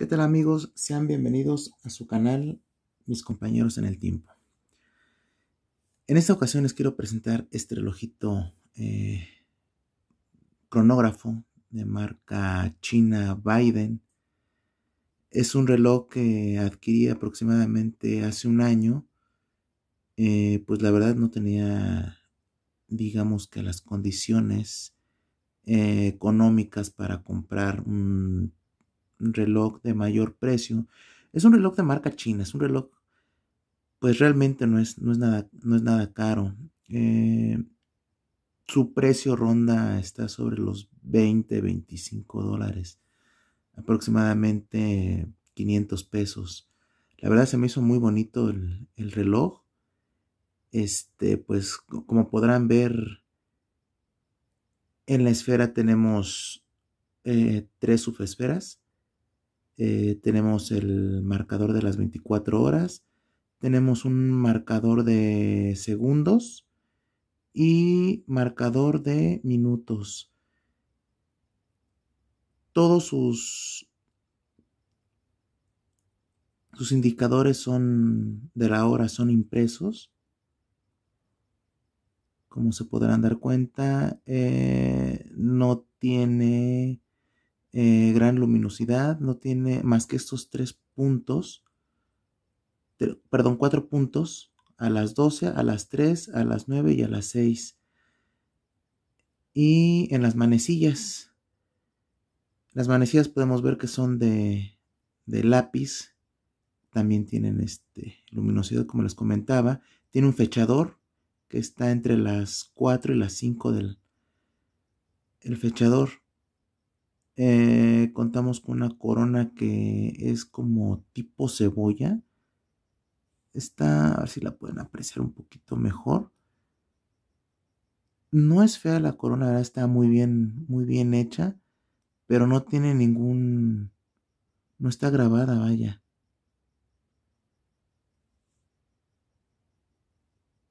¿Qué tal amigos? Sean bienvenidos a su canal, mis compañeros en el tiempo. En esta ocasión les quiero presentar este relojito eh, cronógrafo de marca China Biden. Es un reloj que adquirí aproximadamente hace un año. Eh, pues la verdad no tenía, digamos que las condiciones eh, económicas para comprar un reloj de mayor precio. Es un reloj de marca china, es un reloj, pues realmente no es, no es, nada, no es nada caro. Eh, su precio ronda está sobre los 20, 25 dólares, aproximadamente 500 pesos. La verdad se me hizo muy bonito el, reloj. Este, pues como podrán ver, en la esfera tenemos eh, tres subesferas. Eh, tenemos el marcador de las 24 horas, tenemos un marcador de segundos y marcador de minutos. Todos sus, sus indicadores son de la hora, son impresos. Como se podrán dar cuenta, eh, no tiene eh, gran luminosidad, no tiene más que estos tres puntos, perdón, cuatro puntos, a las 12, a las 3, a las 9 y a las 6. Y en las manecillas, las manecillas podemos ver que son de, de lápiz, también tienen este, luminosidad como les comentaba, tiene un fechador que está entre las 4 y las 5 del el fechador eh, contamos con una corona que es como tipo cebolla. Está, a ver si la pueden apreciar un poquito mejor. No es fea la corona, la está muy bien, muy bien hecha, pero no tiene ningún... No está grabada, vaya.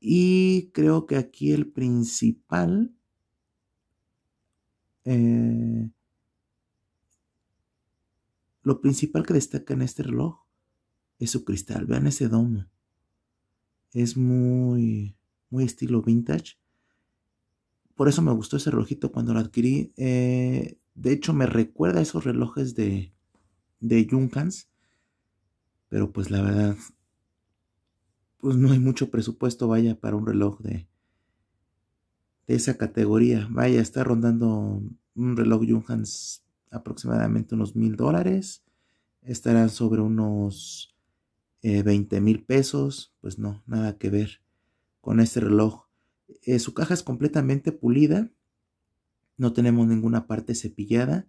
Y creo que aquí el principal eh, lo principal que destaca en este reloj es su cristal. Vean ese domo. Es muy, muy estilo vintage. Por eso me gustó ese relojito cuando lo adquirí. Eh, de hecho, me recuerda a esos relojes de, de Junkans. Pero pues la verdad, pues no hay mucho presupuesto, vaya, para un reloj de, de esa categoría. Vaya, está rondando un reloj Junkans aproximadamente unos mil dólares, estarán sobre unos 20 eh, mil pesos, pues no, nada que ver con este reloj. Eh, su caja es completamente pulida, no tenemos ninguna parte cepillada.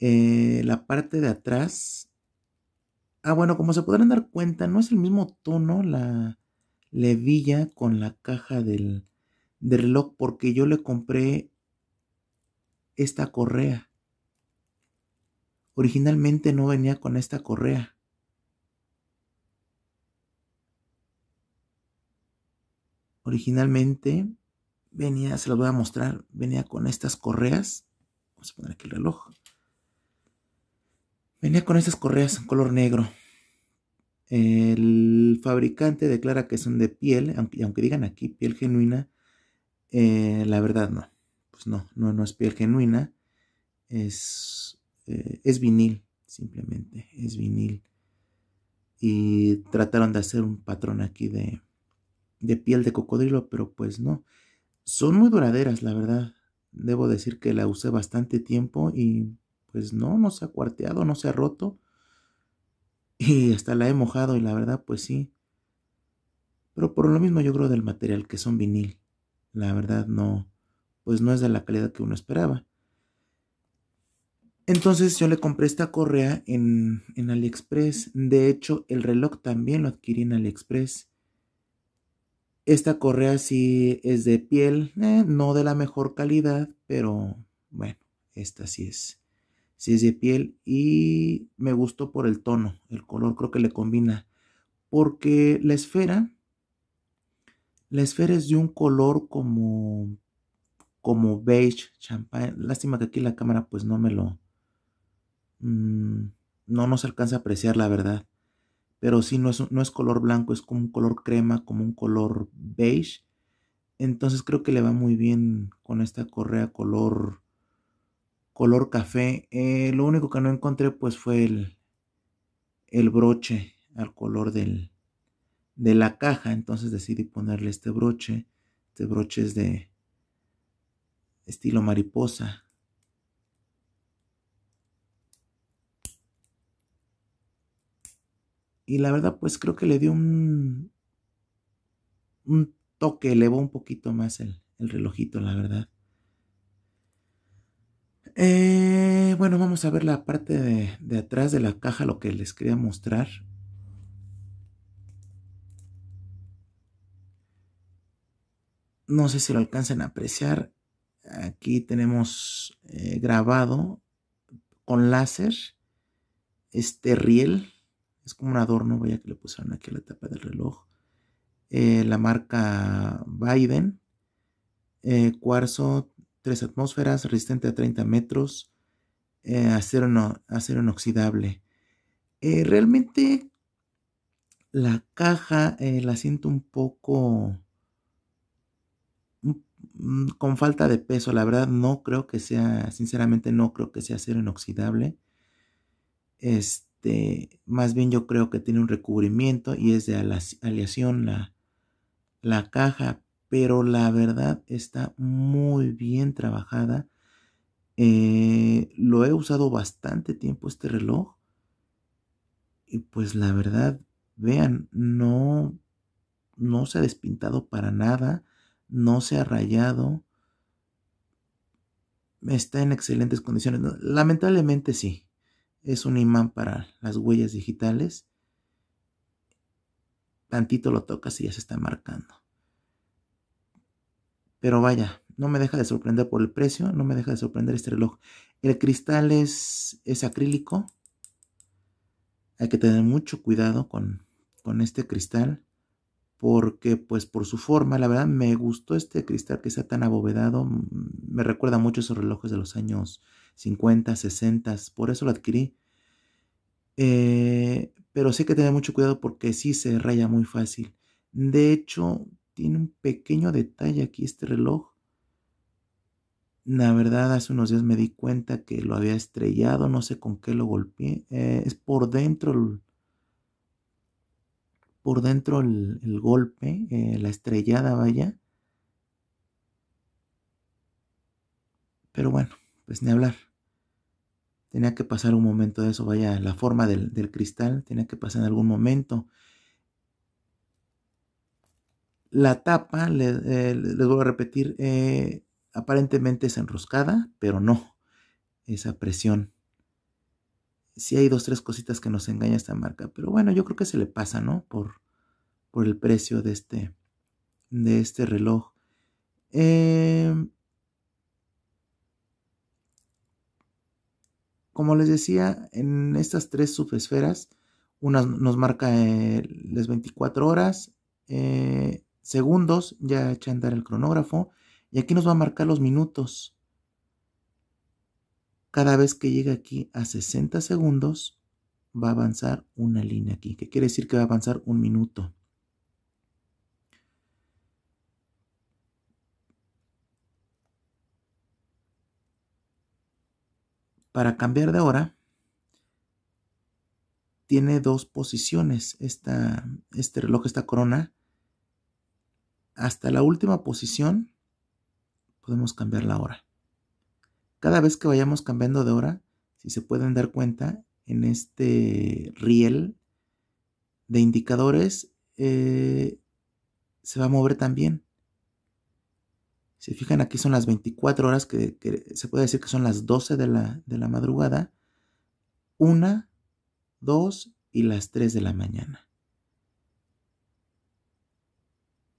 Eh, la parte de atrás, ah bueno, como se podrán dar cuenta, no es el mismo tono la levilla con la caja del, del reloj porque yo le compré esta correa originalmente no venía con esta correa. Originalmente venía, se las voy a mostrar, venía con estas correas. Vamos a poner aquí el reloj. Venía con estas correas en color negro. El fabricante declara que son de piel, aunque, aunque digan aquí piel genuina, eh, la verdad no. Pues no, no, no es piel genuina. Es eh, es vinil, simplemente, es vinil. Y trataron de hacer un patrón aquí de, de piel de cocodrilo, pero pues no. Son muy duraderas, la verdad. Debo decir que la usé bastante tiempo y pues no, no se ha cuarteado, no se ha roto. Y hasta la he mojado y la verdad pues sí. Pero por lo mismo yo creo del material que son vinil. La verdad no, pues no es de la calidad que uno esperaba. Entonces yo le compré esta correa en, AliExpress. De hecho, el reloj también lo adquirí en AliExpress. Esta correa sí es de piel, eh, no de la mejor calidad, pero bueno, esta sí es, sí es de piel y me gustó por el tono, el color creo que le combina, porque la esfera, la esfera es de un color como, como beige, champagne. lástima que aquí la cámara pues no me lo, Mm, no nos alcanza a apreciar la verdad. Pero sí, no es, color blanco, es como un color crema, como un color beige. Entonces creo que le va muy bien con esta correa color color café. Eh, lo único que no encontré pues fue el, el broche al color del, de la caja. Entonces decidí ponerle este broche. Este broche es de estilo mariposa. Y la verdad, pues creo que le dio un, un toque, elevó un poquito más el, relojito, la verdad. Eh, bueno, vamos a ver la parte de, atrás de la caja, lo que les quería mostrar. No sé si lo alcanzan a apreciar. Aquí tenemos eh, grabado con láser este riel es como un adorno, vaya que le pusieron aquí la tapa del reloj. Eh, la marca Biden. Eh, cuarzo, 3 atmósferas, resistente a 30 metros. Eh, acero, no, acero, inoxidable. realmente la caja la siento un poco mm, con falta de peso. La verdad, no creo que sea, sinceramente, no creo que sea acero inoxidable. Este este, más bien yo creo que tiene un recubrimiento y es de aleación la, la caja, pero la verdad está muy bien trabajada. Eh, lo he usado bastante tiempo este reloj y pues la verdad, vean, no, no se ha despintado para nada, no se ha rayado, está en excelentes condiciones. Lamentablemente sí, es un imán para las huellas digitales. Tantito lo tocas y ya se está marcando. Pero vaya, no me deja de sorprender por el precio, no me deja de sorprender este reloj. El cristal es, es acrílico. Hay que tener mucho cuidado con, con este cristal porque pues por su forma, la verdad me gustó este cristal que está tan abovedado, mm, me recuerda mucho esos relojes de los años 50, 60, por eso lo adquirí. Eh, pero sé que tener mucho cuidado porque sí se raya muy fácil. De hecho, tiene un pequeño detalle aquí este reloj. La verdad, hace unos días me di cuenta que lo había estrellado, no sé con qué lo golpeé. Eh, es por dentro el, por dentro el, golpe, eh, la estrellada, vaya. Pero bueno, pues ni hablar tenía que pasar un momento de eso, vaya, la forma del, cristal tenía que pasar en algún momento. La tapa, eh, les voy a repetir, eh, aparentemente es enroscada, pero no, esa presión. Sí hay dos, tres cositas que nos engaña esta marca, pero bueno, yo creo que se le pasa, ¿no? Por, por el precio de este, de este reloj. Eh, Como les decía, en estas tres subesferas, una nos marca eh, las 24 horas, eh, segundos, ya echa a andar el cronógrafo, y aquí nos va a marcar los minutos. Cada vez que llegue aquí a 60 segundos, va a avanzar una línea aquí, que quiere decir que va a avanzar un minuto. Para cambiar de hora, tiene dos posiciones este reloj, esta corona. Hasta la última posición podemos cambiar la hora. Cada vez que vayamos cambiando de hora, si se pueden dar cuenta, en este riel de indicadores eh, se va a mover también. Si fijan aquí son las 24 horas, que, se puede decir que son las 12 de la, de la madrugada, 1, 2 y las 3 de la mañana.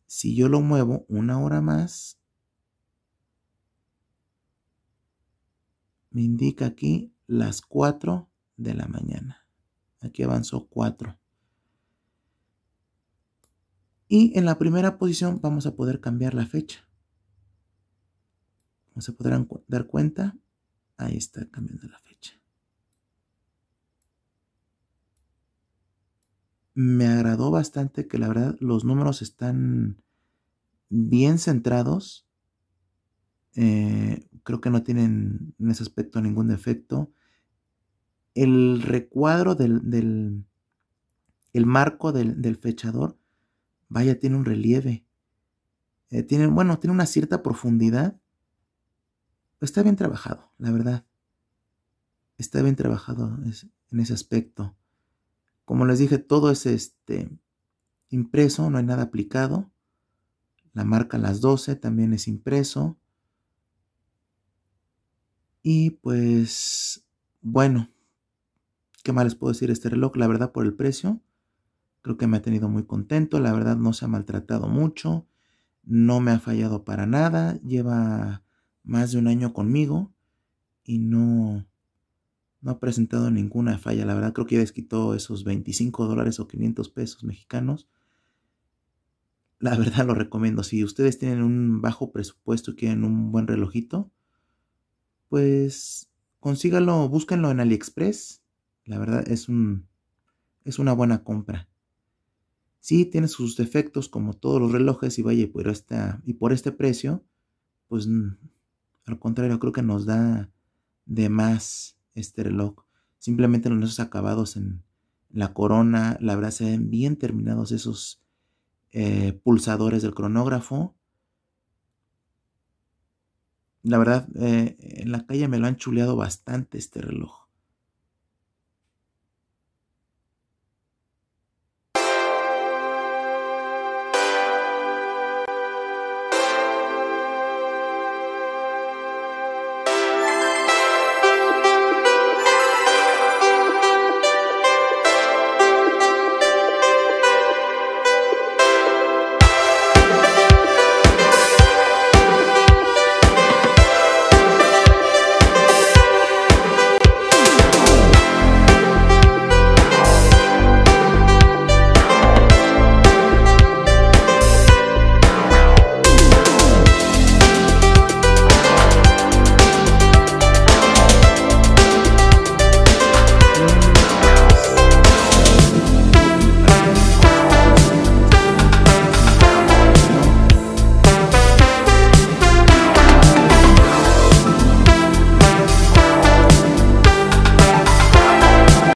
Si yo lo muevo una hora más, me indica aquí las 4 de la mañana. Aquí avanzó 4. Y en la primera posición vamos a poder cambiar la fecha. No se podrán dar cuenta, ahí está cambiando la fecha. Me agradó bastante que la verdad los números están bien centrados. Eh, creo que no tienen en ese aspecto ningún defecto. El recuadro del, el marco del, fechador, vaya, tiene un relieve. Eh, bueno, tiene una cierta profundidad está bien trabajado, la verdad. Está bien trabajado en ese aspecto. Como les dije, todo es este impreso, no hay nada aplicado. La marca las 12 también es impreso. Y pues bueno, ¿qué más les puedo decir este reloj? La verdad por el precio, creo que me ha tenido muy contento, la verdad no se ha maltratado mucho, no me ha fallado para nada, lleva más de un año conmigo y no, no ha presentado ninguna falla. La verdad creo que ya quitó esos 25 dólares o 500 pesos mexicanos. La verdad lo recomiendo. Si ustedes tienen un bajo presupuesto y quieren un buen relojito, pues Consíganlo, búsquenlo en AliExpress. La verdad es, un, es una buena compra. Sí, tiene sus defectos como todos los relojes y vaya, por esta, y por este precio, pues al contrario, creo que nos da de más este reloj. Simplemente los acabados en la corona, la verdad se ven bien terminados esos eh, pulsadores del cronógrafo. La verdad, eh, en la calle me lo han chuleado bastante este reloj.